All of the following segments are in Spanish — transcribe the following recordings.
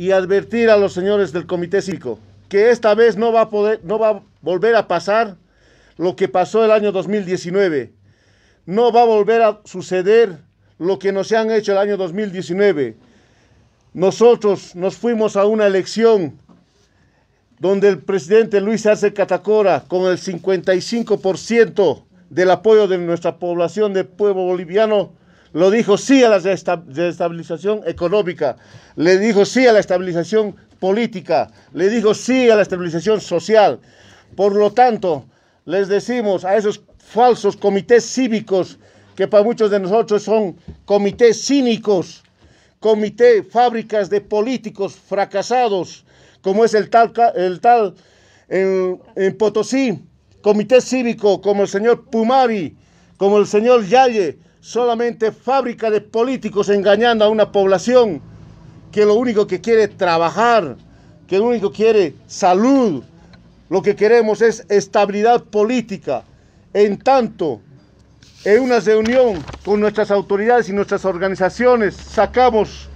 y advertir a los señores del Comité Cívico que esta vez no va a poder, no va volver a pasar lo que pasó el año 2019. No va a volver a suceder lo que nos han hecho el año 2019. Nosotros nos fuimos a una elección donde el presidente Luis Arce Catacora, con el 55% del apoyo de nuestra población de pueblo boliviano, lo dijo sí a la desestabilización económica, le dijo sí a la estabilización política, le dijo sí a la estabilización social. Por lo tanto, les decimos a esos falsos comités cívicos, que para muchos de nosotros son comités cínicos, comité fábricas de políticos fracasados, como es el tal, el tal en, Potosí, comité cívico como el señor Pumari, como el señor Yalle, solamente fábrica de políticos engañando a una población que lo único que quiere es trabajar, que lo único que quiere salud. Lo que queremos es estabilidad política. En tanto, en una reunión con nuestras autoridades y nuestras organizaciones sacamos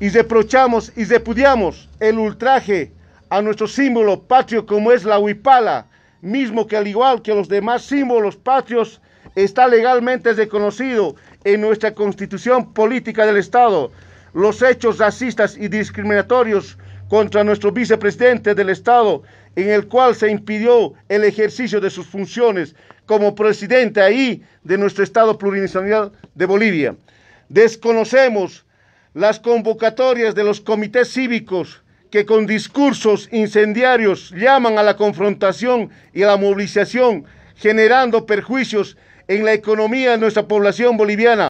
y reprochamos y repudiamos el ultraje a nuestro símbolo patrio como es la huipala, mismo que al igual que los demás símbolos patrios está legalmente reconocido en nuestra constitución política del Estado. Los hechos racistas y discriminatorios contra nuestro vicepresidente del Estado, en el cual se impidió el ejercicio de sus funciones como presidente ahí de nuestro Estado plurinacional de Bolivia. Desconocemos las convocatorias de los comités cívicos que con discursos incendiarios llaman a la confrontación y a la movilización generando perjuicios en la economía de nuestra población boliviana.